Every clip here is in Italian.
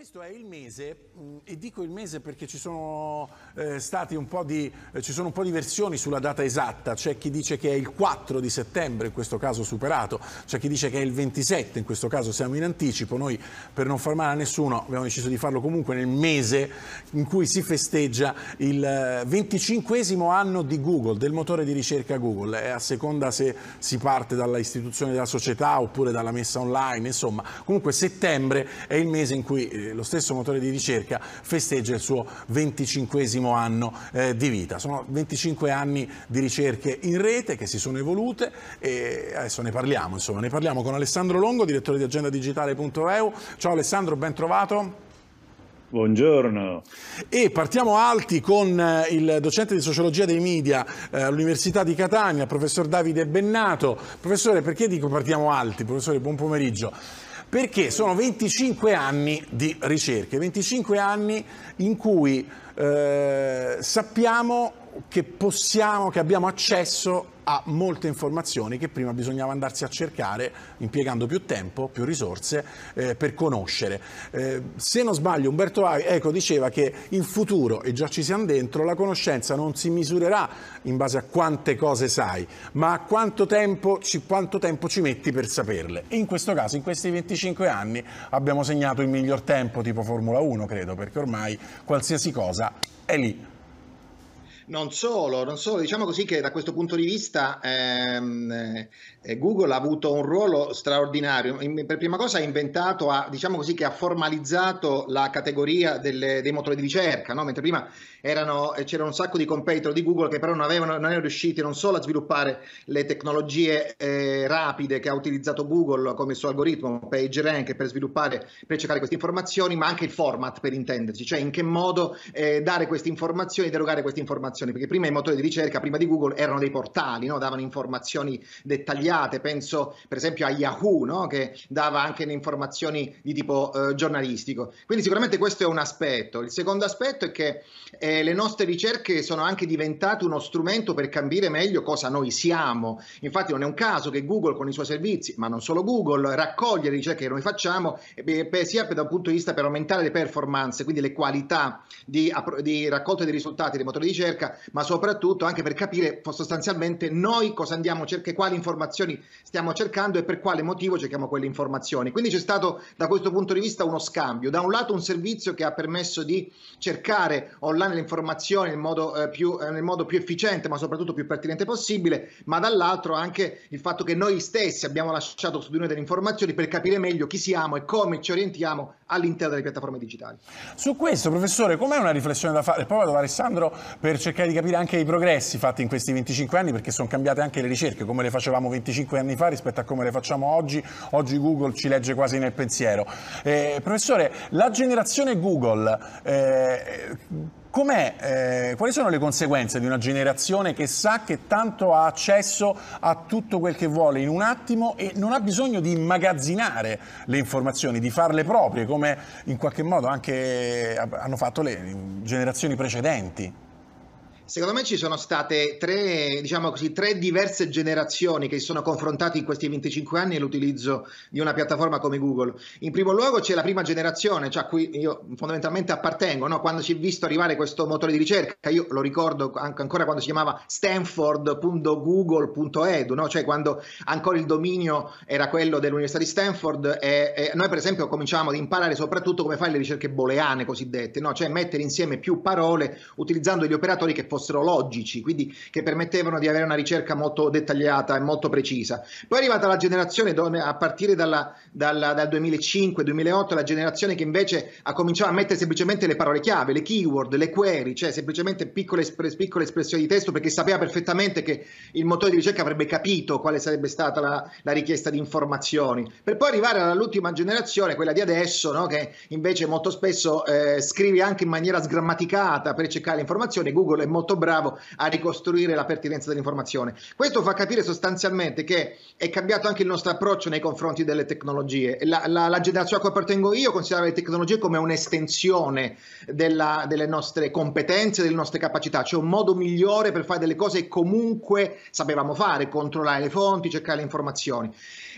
Questo è il mese, mm, e dico il mese perché ci sono, eh, stati un po di, eh, ci sono un po' di versioni sulla data esatta, c'è chi dice che è il 4 di settembre, in questo caso superato, c'è chi dice che è il 27, in questo caso siamo in anticipo, noi per non far male a nessuno abbiamo deciso di farlo comunque nel mese in cui si festeggia il 25 eh, anno di Google, del motore di ricerca Google, è a seconda se si parte dalla istituzione della società oppure dalla messa online, insomma, comunque settembre è il mese in cui eh, lo stesso motore di ricerca festeggia il suo 25 anno eh, di vita. Sono 25 anni di ricerche in rete che si sono evolute e adesso ne parliamo, insomma, ne parliamo con Alessandro Longo, direttore di agendadigitale.eu. Ciao Alessandro, ben trovato. Buongiorno. E partiamo alti con eh, il docente di sociologia dei media eh, all'Università di Catania, professor Davide Bennato. Professore, perché dico partiamo alti? Professore, buon pomeriggio perché sono 25 anni di ricerche, 25 anni in cui eh, sappiamo che possiamo, che abbiamo accesso a molte informazioni che prima bisognava andarsi a cercare impiegando più tempo, più risorse eh, per conoscere. Eh, se non sbaglio Umberto Eco diceva che in futuro, e già ci siamo dentro, la conoscenza non si misurerà in base a quante cose sai, ma a quanto tempo ci, quanto tempo ci metti per saperle. in questo caso, in questi 25 anni, abbiamo segnato il miglior tempo tipo Formula 1, credo, perché ormai qualsiasi cosa è lì non solo, non solo, diciamo così che da questo punto di vista ehm, eh, Google ha avuto un ruolo straordinario. In, per prima cosa ha inventato, ha, diciamo così che ha formalizzato la categoria delle, dei motori di ricerca, no? mentre prima erano, eh, c'era un sacco di competitor di Google che però non, avevano, non erano riusciti non solo a sviluppare le tecnologie eh, rapide che ha utilizzato Google come suo algoritmo PageRank per sviluppare, per cercare queste informazioni, ma anche il format per intenderci, cioè in che modo eh, dare queste informazioni, derogare queste informazioni informazioni, perché prima i motori di ricerca, prima di Google, erano dei portali, no? davano informazioni dettagliate, penso per esempio a Yahoo, no? che dava anche le informazioni di tipo eh, giornalistico. Quindi sicuramente questo è un aspetto. Il secondo aspetto è che eh, le nostre ricerche sono anche diventate uno strumento per capire meglio cosa noi siamo. Infatti non è un caso che Google con i suoi servizi, ma non solo Google, raccoglie le ricerche che noi facciamo eh, per, sia da un punto di vista per aumentare le performance, quindi le qualità di, di raccolta dei risultati dei motori di ricerca, ma soprattutto anche per capire sostanzialmente noi cosa andiamo cercare, quali informazioni stiamo cercando e per quale motivo cerchiamo quelle informazioni. Quindi c'è stato da questo punto di vista uno scambio, da un lato un servizio che ha permesso di cercare online le informazioni nel modo, eh, più, eh, nel modo più efficiente, ma soprattutto più pertinente possibile, ma dall'altro anche il fatto che noi stessi abbiamo lasciato su di noi delle informazioni per capire meglio chi siamo e come ci orientiamo all'interno delle piattaforme digitali. Su questo, professore, com'è una riflessione da fare? Poi vado ad Alessandro per cercare cercare di capire anche i progressi fatti in questi 25 anni perché sono cambiate anche le ricerche, come le facevamo 25 anni fa rispetto a come le facciamo oggi. Oggi Google ci legge quasi nel pensiero. Eh, professore, la generazione Google... Eh, eh, quali sono le conseguenze di una generazione che sa che tanto ha accesso a tutto quel che vuole in un attimo e non ha bisogno di immagazzinare le informazioni, di farle proprie, come in qualche modo anche hanno fatto le generazioni precedenti? Secondo me ci sono state tre, diciamo così, tre diverse generazioni che si sono confrontate in questi 25 anni all'utilizzo di una piattaforma come Google. In primo luogo c'è la prima generazione, cioè a cui io fondamentalmente appartengo, no? quando si è visto arrivare questo motore di ricerca, io lo ricordo anche ancora quando si chiamava stanford.google.edu, no? cioè quando ancora il dominio era quello dell'Università di Stanford e, e noi per esempio cominciamo ad imparare soprattutto come fare le ricerche booleane cosiddette, no? cioè mettere insieme più parole utilizzando gli operatori che fossero fossero logici, quindi che permettevano di avere una ricerca molto dettagliata e molto precisa. Poi è arrivata la generazione, a partire dalla, dalla, dal 2005-2008, la generazione che invece ha cominciato a mettere semplicemente le parole chiave, le keyword, le query, cioè semplicemente piccole, piccole espressioni di testo perché sapeva perfettamente che il motore di ricerca avrebbe capito quale sarebbe stata la, la richiesta di informazioni. Per poi arrivare all'ultima generazione, quella di adesso, no? che invece molto spesso eh, scrivi anche in maniera sgrammaticata per cercare le informazioni, Google è molto molto bravo a ricostruire la pertinenza dell'informazione. Questo fa capire sostanzialmente che è cambiato anche il nostro approccio nei confronti delle tecnologie. La, la, la generazione a cui appartengo io considera le tecnologie come un'estensione della, delle nostre competenze, delle nostre capacità, cioè un modo migliore per fare delle cose che comunque sapevamo fare, controllare le fonti, cercare le informazioni.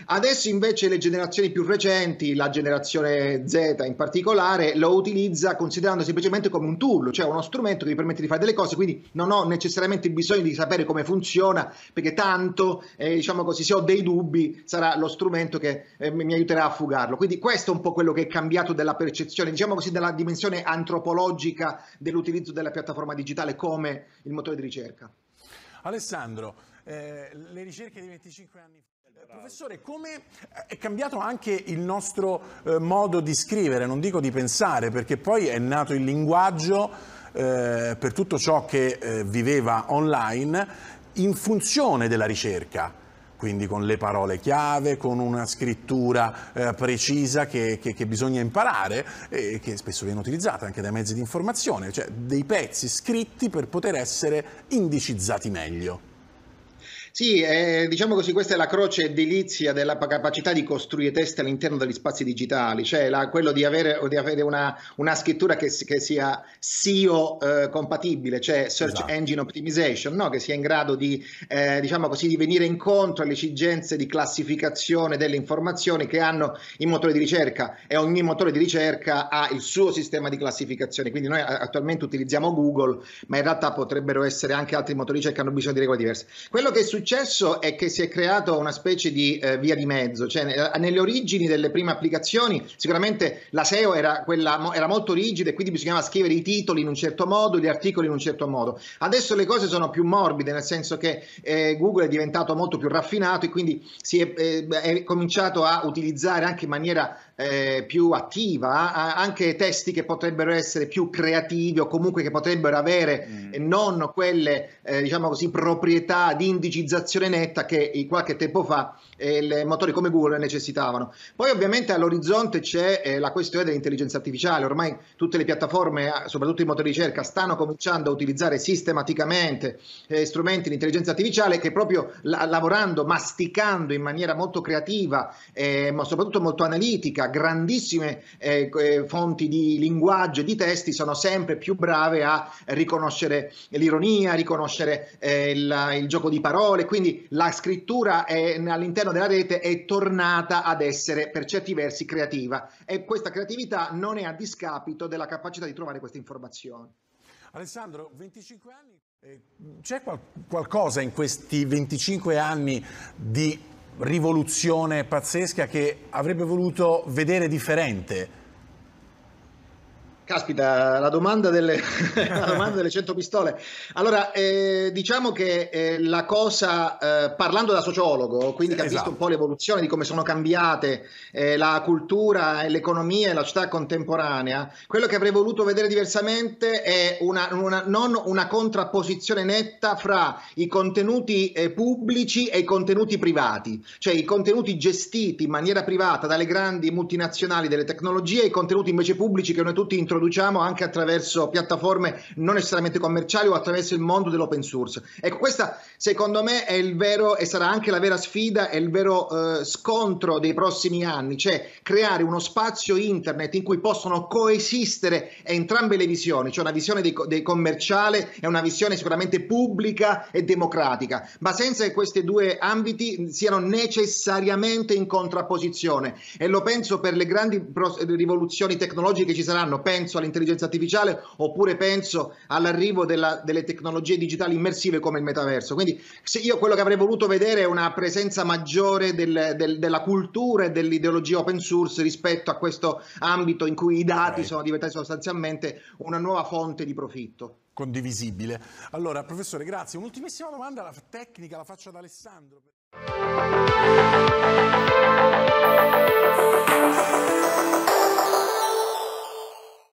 Adesso invece le generazioni più recenti, la generazione Z in particolare, lo utilizza considerando semplicemente come un tool, cioè uno strumento che vi permette di fare delle cose, quindi non ho necessariamente bisogno di sapere come funziona, perché tanto, eh, diciamo così, se ho dei dubbi sarà lo strumento che eh, mi aiuterà a fugarlo. Quindi questo è un po' quello che è cambiato della percezione, diciamo così, della dimensione antropologica dell'utilizzo della piattaforma digitale come il motore di ricerca. Alessandro, eh, le ricerche di 25 anni fa... Eh, Professore, come eh, è cambiato anche il nostro eh, modo di scrivere, non dico di pensare, perché poi è nato il linguaggio eh, per tutto ciò che eh, viveva online in funzione della ricerca quindi con le parole chiave, con una scrittura eh, precisa che, che, che, bisogna imparare e che spesso viene utilizzata anche dai mezzi di informazione, cioè dei pezzi scritti per poter essere indicizzati meglio. Sì, eh, diciamo così, questa è la croce edilizia della capacità di costruire test all'interno degli spazi digitali, cioè la, quello di avere, di avere una, una, scrittura che, che sia SEO eh, compatibile, cioè Search esatto. Engine Optimization, no? che sia in grado di, eh, diciamo così, di venire incontro alle esigenze di classificazione delle informazioni che hanno i motori di ricerca e ogni motore di ricerca ha il suo sistema di classificazione, quindi noi attualmente utilizziamo Google, ma in realtà potrebbero essere anche altri motori di ricerca che hanno bisogno di regole diverse. Quello che succede successo è che si è creata una specie di eh, via di mezzo, cioè eh, nelle origini delle prime applicazioni sicuramente la SEO era, quella, era molto rigida e quindi bisognava scrivere i titoli in un certo modo, gli articoli in un certo modo. Adesso le cose sono più morbide, nel senso che eh, Google è diventato molto più raffinato e quindi si è, eh, è cominciato a utilizzare anche in maniera eh, più attiva anche testi che potrebbero essere più creativi o comunque che potrebbero avere mm. non quelle eh, diciamo così proprietà di indicizzazione digitalizzazione netta che qualche tempo fa eh, motori come Google necessitavano. Poi ovviamente all'orizzonte c'è eh, la questione dell'intelligenza artificiale, ormai tutte le piattaforme, eh, soprattutto i motori di ricerca, stanno cominciando a utilizzare sistematicamente eh, strumenti di intelligenza artificiale che proprio la- lavorando, masticando in maniera molto creativa, eh, ma soprattutto molto analitica, grandissime eh, fonti di linguaggio e di testi sono sempre più brave a riconoscere l'ironia, a riconoscere il, il gioco di parole, e quindi la scrittura è, all'interno della rete è tornata ad essere per certi versi creativa e questa creatività non è a discapito della capacità di trovare queste informazioni. Alessandro, 25 anni... Eh, c'è qual- qualcosa in questi 25 anni di rivoluzione pazzesca che avrebbe voluto vedere differente? Caspita, la domanda delle, la domanda delle 100 pistole. Allora, eh, diciamo che eh, la cosa, eh, parlando da sociologo, quindi capisco esatto. un po' l'evoluzione di come sono cambiate eh, la cultura, l'economia e la città contemporanea, quello che avrei voluto vedere diversamente è una, una, non una contrapposizione netta fra i contenuti eh, pubblici e i contenuti privati, cioè i contenuti gestiti in maniera privata dalle grandi multinazionali delle tecnologie e i contenuti invece pubblici che noi tutti introduciamo produciamo anche attraverso piattaforme non necessariamente commerciali o attraverso il mondo dell'open source. Ecco, questa secondo me è il vero e sarà anche la vera sfida e il vero eh, scontro dei prossimi anni, cioè creare uno spazio internet in cui possono coesistere entrambe le visioni, cioè una visione dei, dei commerciale e una visione sicuramente pubblica e democratica, ma senza che questi due ambiti siano necessariamente in contrapposizione. E lo penso per le grandi rivoluzioni tecnologiche che ci saranno, penso penso all'intelligenza artificiale oppure penso all'arrivo della, delle tecnologie digitali immersive come il metaverso. Quindi se io quello che avrei voluto vedere è una presenza maggiore del, del, della cultura e dell'ideologia open source rispetto a questo ambito in cui i dati okay. sono diventati sostanzialmente una nuova fonte di profitto. Condivisibile. Allora, professore, grazie. Un'ultimissima domanda la tecnica, la faccio ad Alessandro.